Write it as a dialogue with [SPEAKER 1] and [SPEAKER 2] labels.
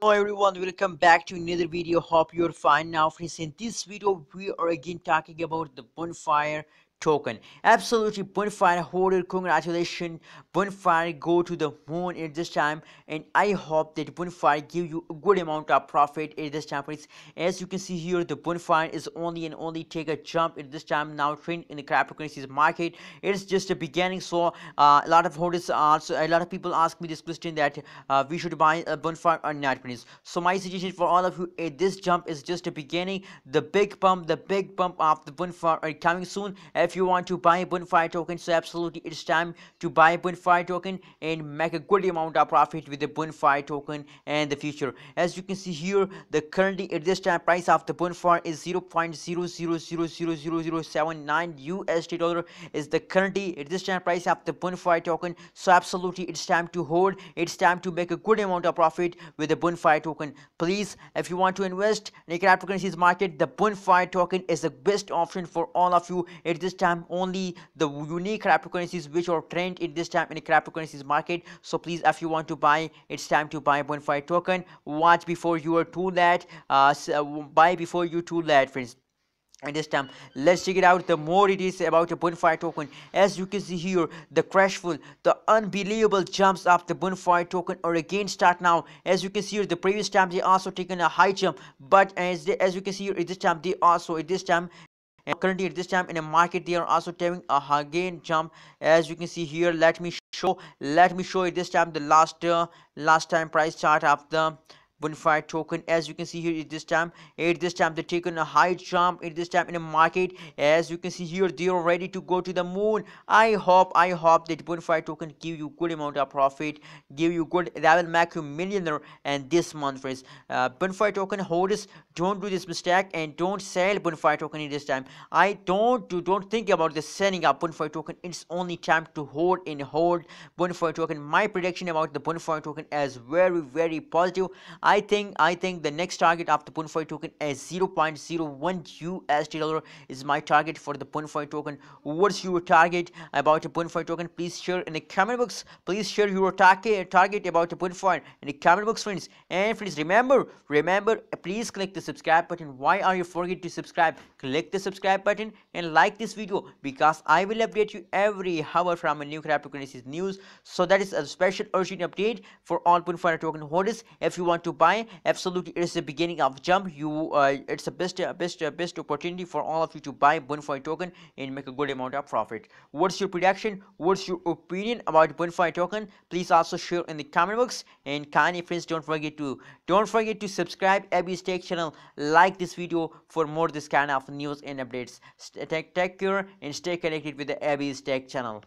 [SPEAKER 1] Hello everyone, welcome back to another video. Hope you're fine now friends. In this video, we are again talking about the bonfire token. Absolutely, Bonfire holder, congratulations. Bonfire go to the moon at this time and I hope that Bonfire give you a good amount of profit at this time. Please. As you can see here, the Bonfire is only and only take a jump at this time now trend in the cryptocurrencies market. It's just a beginning. So uh, a lot of holders are, so a lot of people ask me this question that uh, we should buy a uh, Bonfire or not. Please. So my suggestion for all of you at eh, this jump is just a beginning. The big pump, the big pump of the Bonfire are coming soon. If if you want to buy bonfire token so absolutely it's time to buy bonfire token and make a good amount of profit with the bonfire token and the future as you can see here the currently at this time price of the bonfire is 0.00000079 USD dollar is the currently at this time price of the bonfire token so absolutely it's time to hold it's time to make a good amount of profit with the bonfire token please if you want to invest in the cryptocurrencies market the bonfire token is the best option for all of you at this time only the unique cryptocurrencies which are trend in this time in the cryptocurrencies market so please if you want to buy it's time to buy 0.5 token watch before you are too late uh, uh buy before you too late friends and this time let's check it out the more it is about the bonfire token as you can see here the crashful the unbelievable jumps up the bonfire token or again start now as you can see here the previous time they also taken a high jump but as as you can see here this time they also at this time and currently at this time in a the market they are also having a again jump as you can see here let me show let me show you this time the last uh, last time price chart of the bonfire token as you can see here this time at this time they taken a high jump at this time in the market as you can see here they are ready to go to the moon i hope i hope that bonfire token give you good amount of profit give you good that will make you millionaire and this month friends uh, bonfire token holders don't do this mistake and don't sell bonfire token at this time i don't do don't think about the selling of bonfire token it's only time to hold and hold bonfire token my prediction about the bonfire token is very very positive I think I think the next target of the token is 0.01 USD dollar is my target for the Punfoi token. What's your target about the Punfoi token? Please share in the comment box. Please share your target target about the Punfoi in the comment box, friends. And please remember, remember, please click the subscribe button. Why are you forget to subscribe? Click the subscribe button and like this video because I will update you every hour from a new cryptocurrency news. So that is a special urgent update for all Punfoi token holders. If you want to buy absolutely it's the beginning of jump you uh, it's the best uh, best uh, best opportunity for all of you to buy bonfire token and make a good amount of profit what's your prediction what's your opinion about bonfire token please also share in the comment box and kindly friends don't forget to don't forget to subscribe abby's tech channel like this video for more this kind of news and updates take, take care and stay connected with the abby's tech channel